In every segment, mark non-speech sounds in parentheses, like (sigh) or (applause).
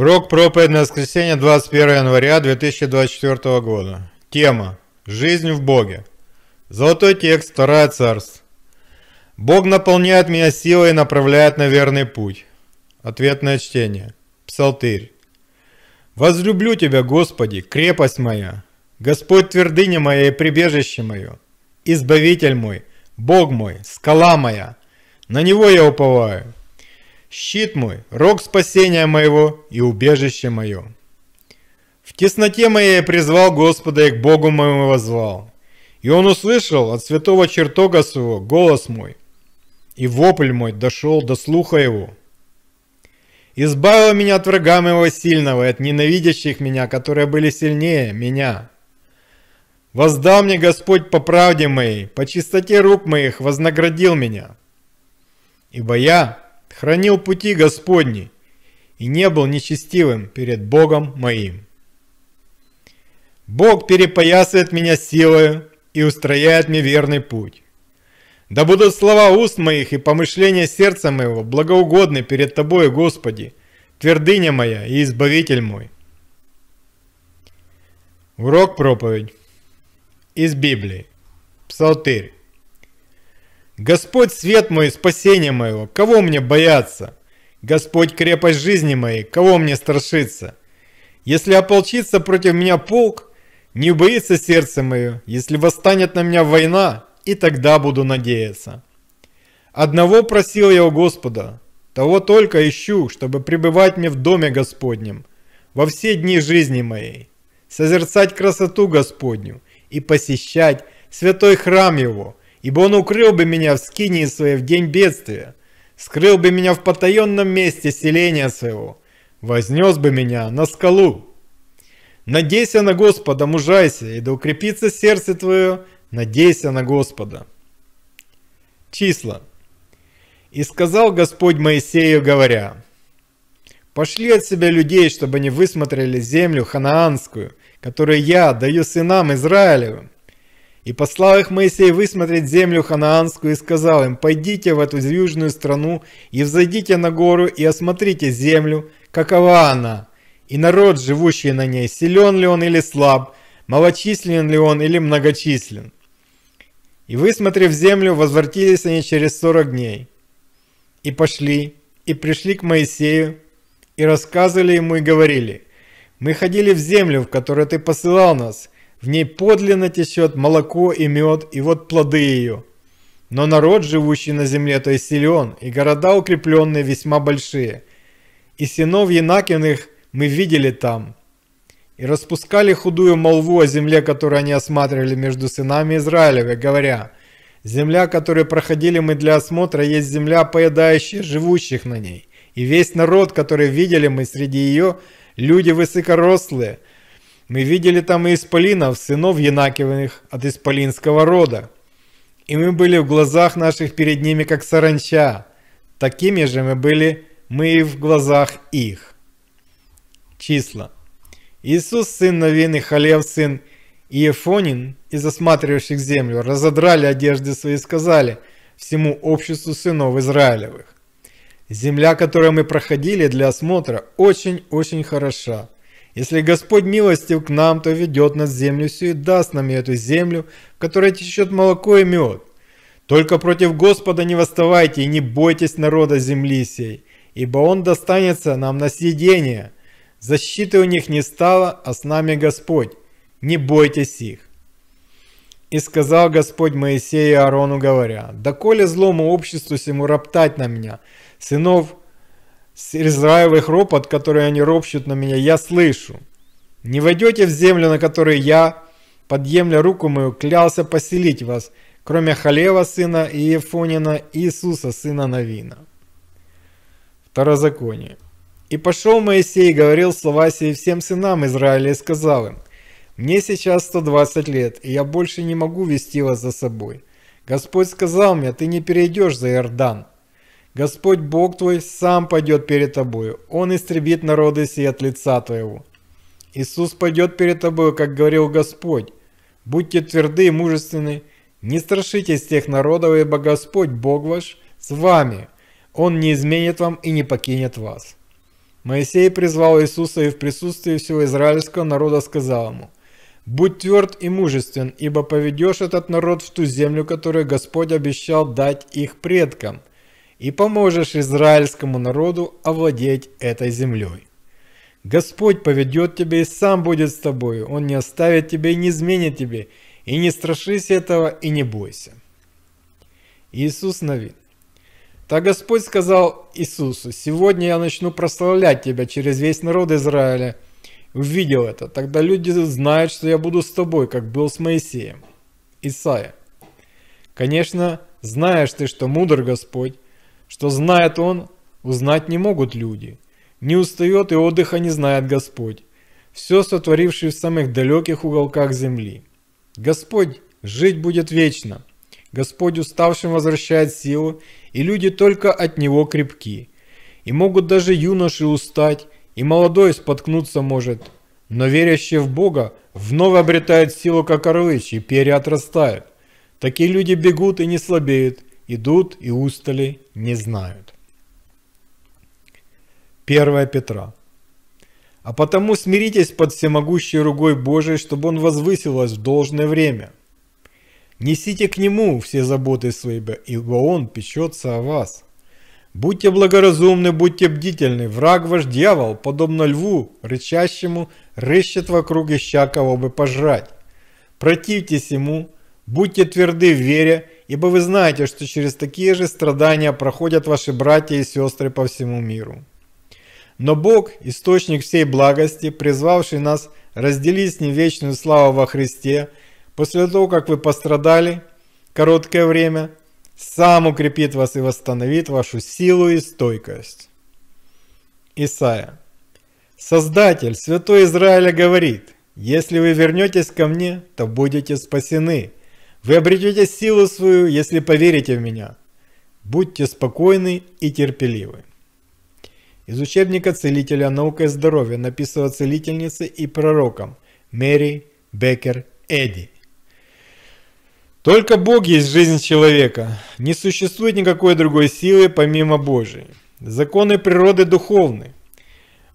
Урок проповедь на воскресенье 21 января 2024 года. Тема «Жизнь в Боге». Золотой текст, 2 Царств. «Бог наполняет меня силой и направляет на верный путь». Ответное чтение. Псалтырь. «Возлюблю Тебя, Господи, крепость моя, Господь твердыня моя и прибежище мое, Избавитель мой, Бог мой, скала моя, на Него я уповаю, щит мой, рог спасения моего и убежище мое. В тесноте моей призвал Господа и к Богу моему возвал. И он услышал от святого чертога своего голос мой, и вопль мой дошел до слуха его. Избавил меня от врага моего сильного и от ненавидящих меня, которые были сильнее меня. Воздал мне Господь по правде моей, по чистоте рук моих вознаградил меня. Ибо я, хранил пути Господни и не был нечестивым перед Богом моим. Бог перепоясывает меня силою и устрояет мне верный путь. Да будут слова уст моих и помышления сердца моего благоугодны перед Тобой, Господи, твердыня моя и избавитель мой. Урок проповедь из Библии. Псалтырь. Господь свет мой, спасение моего, кого мне бояться? Господь крепость жизни моей, кого мне страшиться? Если ополчится против меня полк, не боится сердце мое, если восстанет на меня война, и тогда буду надеяться. Одного просил я у Господа, того только ищу, чтобы пребывать мне в доме Господнем во все дни жизни моей, созерцать красоту Господню и посещать святой храм Его – ибо он укрыл бы меня в скинии своей в день бедствия, скрыл бы меня в потаенном месте селения своего, вознес бы меня на скалу. Надейся на Господа, мужайся, и да укрепится сердце твое, надейся на Господа. Числа. И сказал Господь Моисею, говоря, «Пошли от себя людей, чтобы они высмотрели землю ханаанскую, которую я даю сынам Израилевым, и послал их Моисей высмотреть землю ханаанскую и сказал им, «Пойдите в эту южную страну и взойдите на гору и осмотрите землю, какова она, и народ, живущий на ней, силен ли он или слаб, малочислен ли он или многочислен». И высмотрев землю, возвратились они через сорок дней. И пошли, и пришли к Моисею, и рассказывали ему и говорили, «Мы ходили в землю, в которую ты посылал нас, в ней подлинно течет молоко и мед, и вот плоды ее. Но народ, живущий на земле, то есть силен, и города укрепленные весьма большие. И сынов Янакиных мы видели там. И распускали худую молву о земле, которую они осматривали между сынами Израилева, говоря, «Земля, которую проходили мы для осмотра, есть земля, поедающая живущих на ней. И весь народ, который видели мы среди ее, люди высокорослые, мы видели там и исполинов, сынов Янакиевых от исполинского рода. И мы были в глазах наших перед ними, как саранча. Такими же мы были мы и в глазах их. Числа. Иисус, сын Новин, и Халев, сын Иефонин, из осматривавших землю, разодрали одежды свои и сказали всему обществу сынов Израилевых. Земля, которую мы проходили для осмотра, очень-очень хороша. Если Господь милостив к нам, то ведет нас в землю всю и даст нам эту землю, в которой течет молоко и мед. Только против Господа не восставайте и не бойтесь народа земли сей, ибо он достанется нам на съедение. Защиты у них не стало, а с нами Господь. Не бойтесь их. И сказал Господь Моисею и Аарону, говоря, «Доколе злому обществу всему роптать на меня, сынов Срезаю их ропот, который они ропщут на меня, я слышу. Не войдете в землю, на которой я, подъемля руку мою, клялся поселить вас, кроме Халева сына и Ефонина Иисуса сына Навина. Второзаконие. И пошел Моисей и говорил слова сии всем сынам Израиля и сказал им, «Мне сейчас 120 лет, и я больше не могу вести вас за собой. Господь сказал мне, ты не перейдешь за Иордан, Господь Бог твой сам пойдет перед тобою, Он истребит народы сие от лица твоего. Иисус пойдет перед тобою, как говорил Господь. Будьте тверды и мужественны, не страшитесь тех народов, ибо Господь Бог ваш с вами. Он не изменит вам и не покинет вас. Моисей призвал Иисуса и в присутствии всего израильского народа сказал ему, «Будь тверд и мужествен, ибо поведешь этот народ в ту землю, которую Господь обещал дать их предкам – и поможешь израильскому народу овладеть этой землей. Господь поведет тебя и сам будет с тобою, Он не оставит тебя и не изменит тебе, и не страшись этого, и не бойся. Иисус Навин. Так Господь сказал Иисусу, «Сегодня я начну прославлять тебя через весь народ Израиля». Увидел это, тогда люди знают, что я буду с тобой, как был с Моисеем. Исаия. Конечно, знаешь ты, что мудр Господь, что знает он, узнать не могут люди. Не устает и отдыха не знает Господь, все сотворивший в самых далеких уголках земли. Господь жить будет вечно. Господь уставшим возвращает силу, и люди только от Него крепки. И могут даже юноши устать, и молодой споткнуться может. Но верящие в Бога вновь обретают силу, как орлы орлычи, перья отрастают. Такие люди бегут и не слабеют, идут и устали не знают. 1 Петра. А потому смиритесь под всемогущей ругой Божией, чтобы он возвысил в должное время. Несите к нему все заботы свои, ибо он печется о вас. Будьте благоразумны, будьте бдительны. Враг ваш дьявол, подобно льву, рычащему, рыщет вокруг ища кого бы пожрать. Противьтесь ему, будьте тверды в вере ибо вы знаете, что через такие же страдания проходят ваши братья и сестры по всему миру. Но Бог, источник всей благости, призвавший нас разделить с ним вечную славу во Христе, после того, как вы пострадали короткое время, сам укрепит вас и восстановит вашу силу и стойкость. Исаия, Создатель, Святой Израиля говорит, если вы вернетесь ко мне, то будете спасены. Вы обретете силу свою, если поверите в меня. Будьте спокойны и терпеливы. Из учебника целителя наука и здоровья написано целительнице и пророкам Мэри Бекер Эдди. Только Бог есть жизнь человека. Не существует никакой другой силы, помимо Божией. Законы природы духовны.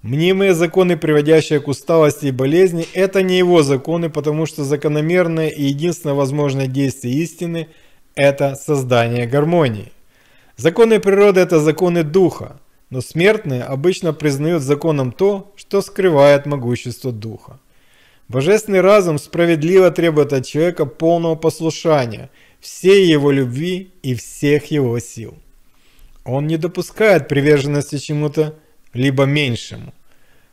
Мнимые законы, приводящие к усталости и болезни, это не его законы, потому что закономерное и единственное возможное действие истины – это создание гармонии. Законы природы – это законы духа, но смертные обычно признают законом то, что скрывает могущество духа. Божественный разум справедливо требует от человека полного послушания, всей его любви и всех его сил. Он не допускает приверженности чему-то, либо меньшему.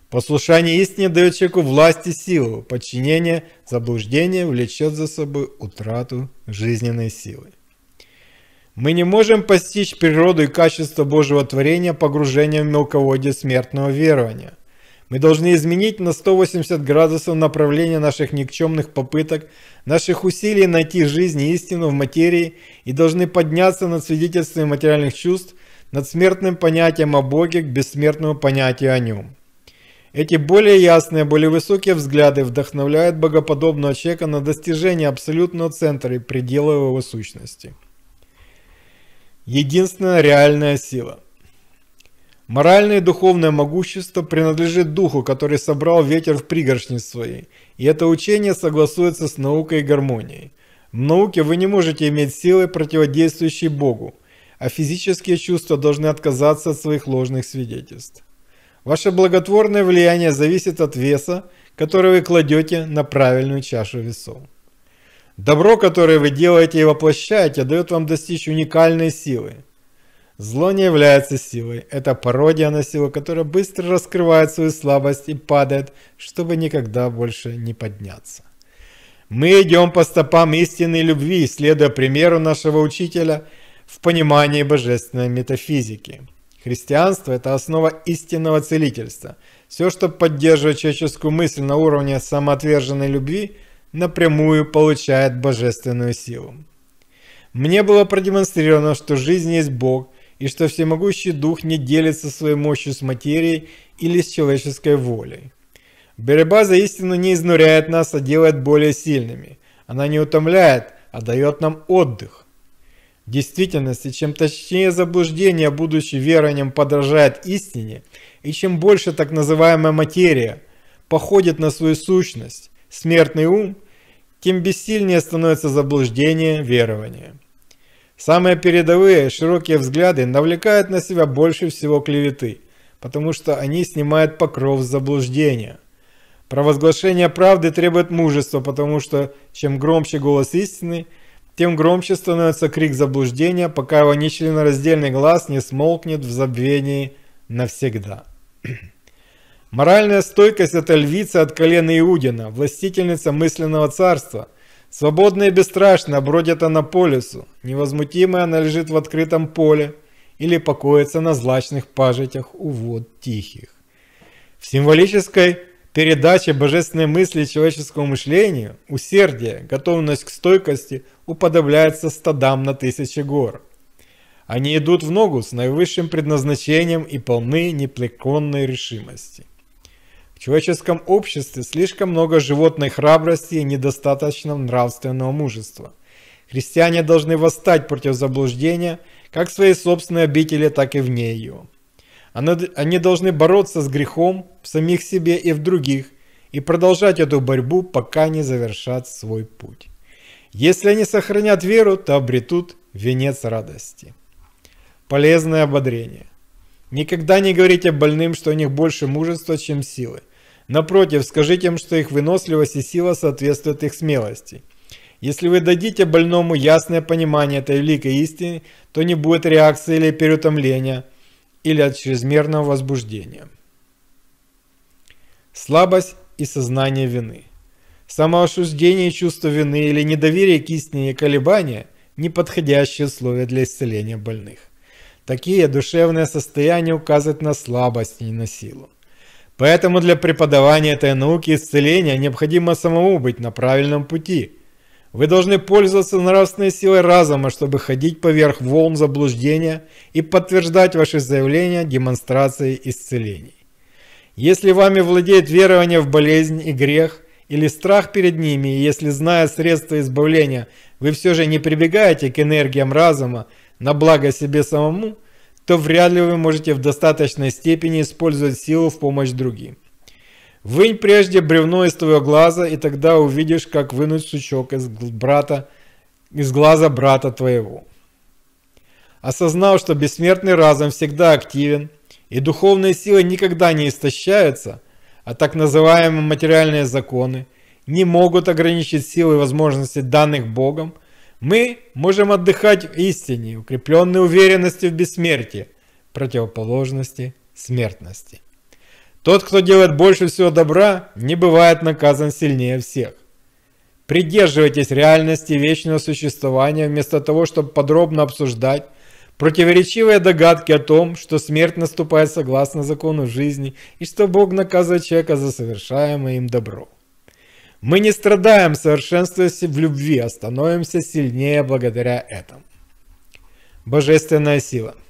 Послушание истине дает человеку власть и силу, подчинение, заблуждение влечет за собой утрату жизненной силы. Мы не можем постичь природу и качество Божьего творения погружением в мелководье смертного верования. Мы должны изменить на 180 градусов направление наших никчемных попыток, наших усилий найти жизнь и истину в материи и должны подняться над свидетельствами материальных чувств – над смертным понятием о Боге к бессмертному понятию о Нем. Эти более ясные, более высокие взгляды вдохновляют богоподобного человека на достижение абсолютного центра и предела его сущности. Единственная реальная сила. Моральное и духовное могущество принадлежит духу, который собрал ветер в пригоршни своей, и это учение согласуется с наукой и гармонией. В науке вы не можете иметь силы, противодействующей Богу, а физические чувства должны отказаться от своих ложных свидетельств. Ваше благотворное влияние зависит от веса, который вы кладете на правильную чашу весов. Добро, которое вы делаете и воплощаете, дает вам достичь уникальной силы. Зло не является силой, это пародия на силу, которая быстро раскрывает свою слабость и падает, чтобы никогда больше не подняться. Мы идем по стопам истинной любви, следуя примеру нашего учителя – в понимании божественной метафизики. Христианство – это основа истинного целительства. Все, что поддерживает человеческую мысль на уровне самоотверженной любви, напрямую получает божественную силу. Мне было продемонстрировано, что жизнь есть Бог, и что всемогущий Дух не делится своей мощью с материей или с человеческой волей. Борьба за истину не изнуряет нас, а делает более сильными. Она не утомляет, а дает нам отдых – действительности, чем точнее заблуждение, будучи верованием, подражает истине, и чем больше так называемая материя походит на свою сущность, смертный ум, тем бессильнее становится заблуждение верования. Самые передовые, широкие взгляды навлекают на себя больше всего клеветы, потому что они снимают покров с заблуждения. Провозглашение правды требует мужества, потому что чем громче голос истины – тем громче становится крик заблуждения, пока его нечленораздельный глаз не смолкнет в забвении навсегда. (clears throat) Моральная стойкость – это львица от колена Иудина, властительница мысленного царства. Свободная и бесстрашная бродит она по лесу, невозмутимая она лежит в открытом поле или покоится на злачных пажитях у вод тихих. В символической передача божественной мысли человеческому мышлению, усердие, готовность к стойкости уподобляется стадам на тысячи гор. Они идут в ногу с наивысшим предназначением и полны непреклонной решимости. В человеческом обществе слишком много животной храбрости и недостаточно нравственного мужества. Христиане должны восстать против заблуждения как в своей собственной обители, так и вне ее. Они должны бороться с грехом в самих себе и в других и продолжать эту борьбу, пока не завершат свой путь. Если они сохранят веру, то обретут венец радости. Полезное ободрение. Никогда не говорите больным, что у них больше мужества, чем силы. Напротив, скажите им, что их выносливость и сила соответствуют их смелости. Если вы дадите больному ясное понимание этой великой истины, то не будет реакции или переутомления – или от чрезмерного возбуждения. Слабость и сознание вины. Самоосуждение чувства вины или недоверие к истине и колебания – неподходящие условия для исцеления больных. Такие душевные состояния указывают на слабость и а не на силу. Поэтому для преподавания этой науки исцеления необходимо самому быть на правильном пути – вы должны пользоваться нравственной силой разума, чтобы ходить поверх волн заблуждения и подтверждать ваши заявления, демонстрации исцелений. Если вами владеет верование в болезнь и грех или страх перед ними, и если, зная средства избавления, вы все же не прибегаете к энергиям разума на благо себе самому, то вряд ли вы можете в достаточной степени использовать силу в помощь другим. Вынь прежде бревно из твоего глаза, и тогда увидишь, как вынуть сучок из, брата, из глаза брата твоего. Осознав, что бессмертный разум всегда активен, и духовные силы никогда не истощаются, а так называемые материальные законы не могут ограничить силы и возможности данных Богом, мы можем отдыхать в истине, укрепленной уверенностью в бессмертии, противоположности смертности. Тот, кто делает больше всего добра, не бывает наказан сильнее всех. Придерживайтесь реальности вечного существования вместо того, чтобы подробно обсуждать противоречивые догадки о том, что смерть наступает согласно закону жизни и что Бог наказывает человека за совершаемое им добро. Мы не страдаем, совершенствуясь в любви, а становимся сильнее благодаря этому. Божественная сила –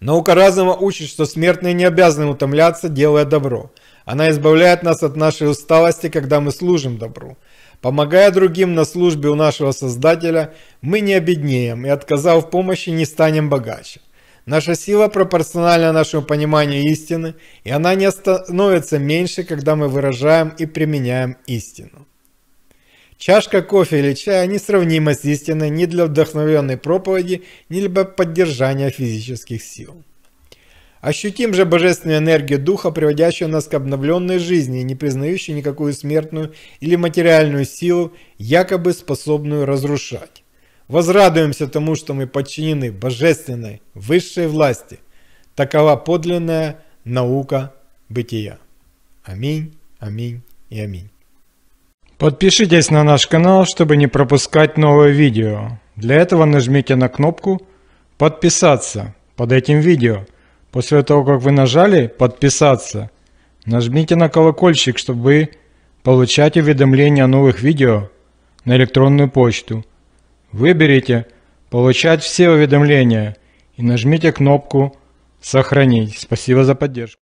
Наука разума учит, что смертные не обязаны утомляться, делая добро. Она избавляет нас от нашей усталости, когда мы служим добру. Помогая другим на службе у нашего Создателя, мы не обеднеем и, отказав в помощи, не станем богаче. Наша сила пропорциональна нашему пониманию истины, и она не становится меньше, когда мы выражаем и применяем истину. Чашка кофе или чая несравнима с истиной ни для вдохновенной проповеди, ни для поддержания физических сил. Ощутим же божественную энергию Духа, приводящую нас к обновленной жизни, не признающей никакую смертную или материальную силу, якобы способную разрушать. Возрадуемся тому, что мы подчинены божественной, высшей власти. Такова подлинная наука бытия. Аминь, аминь и аминь. Подпишитесь на наш канал, чтобы не пропускать новые видео. Для этого нажмите на кнопку «Подписаться» под этим видео. После того, как вы нажали «Подписаться», нажмите на колокольчик, чтобы получать уведомления о новых видео на электронную почту. Выберите «Получать все уведомления» и нажмите кнопку «Сохранить». Спасибо за поддержку.